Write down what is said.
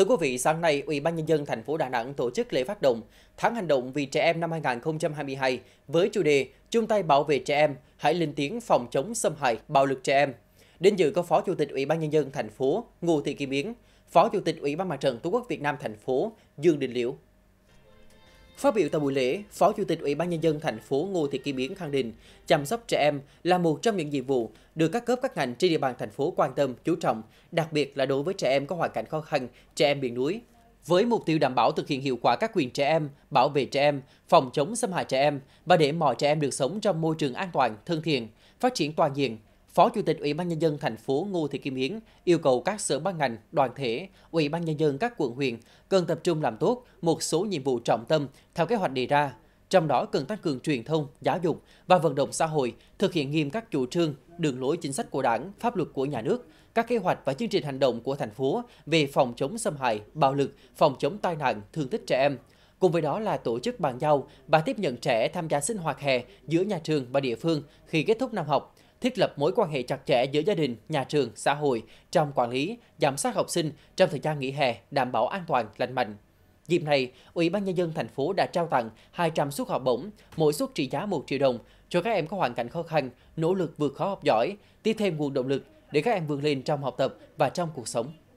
Thưa quý vị, sáng nay, Ủy ban nhân dân thành phố Đà Nẵng tổ chức lễ phát động Tháng hành động vì trẻ em năm 2022 với chủ đề Chung tay bảo vệ trẻ em, hãy lên tiếng phòng chống xâm hại bạo lực trẻ em. Đến dự có Phó Chủ tịch Ủy ban nhân dân thành phố Ngô Thị Kim Biến, Phó Chủ tịch Ủy ban Mặt trận Tổ quốc Việt Nam thành phố Dương Đình Liễu, Phát biểu tại buổi lễ, Phó Chủ tịch Ủy ban Nhân dân thành phố Ngô Thị Kim Yến khẳng định chăm sóc trẻ em là một trong những nhiệm vụ được các cấp các ngành trên địa bàn thành phố quan tâm, chú trọng, đặc biệt là đối với trẻ em có hoàn cảnh khó khăn, trẻ em miền núi. Với mục tiêu đảm bảo thực hiện hiệu quả các quyền trẻ em, bảo vệ trẻ em, phòng chống xâm hại trẻ em và để mọi trẻ em được sống trong môi trường an toàn, thân thiện, phát triển toàn diện, Phó Chủ tịch Ủy ban nhân dân thành phố Ngô Thị Kim Yến yêu cầu các sở ban ngành, đoàn thể, Ủy ban nhân dân các quận huyện cần tập trung làm tốt một số nhiệm vụ trọng tâm theo kế hoạch đề ra, trong đó cần tăng cường truyền thông, giáo dục và vận động xã hội, thực hiện nghiêm các chủ trương, đường lối chính sách của Đảng, pháp luật của nhà nước, các kế hoạch và chương trình hành động của thành phố về phòng chống xâm hại, bạo lực, phòng chống tai nạn, thương tích trẻ em. Cùng với đó là tổ chức bàn giao và tiếp nhận trẻ tham gia sinh hoạt hè giữa nhà trường và địa phương khi kết thúc năm học – thiết lập mối quan hệ chặt chẽ giữa gia đình, nhà trường, xã hội trong quản lý, giám sát học sinh trong thời gian nghỉ hè đảm bảo an toàn, lành mạnh. Dịp này, Ủy ban nhân dân thành phố đã trao tặng 200 suất học bổng, mỗi suất trị giá 1 triệu đồng cho các em có hoàn cảnh khó khăn, nỗ lực vượt khó học giỏi, tiếp thêm nguồn động lực để các em vươn lên trong học tập và trong cuộc sống.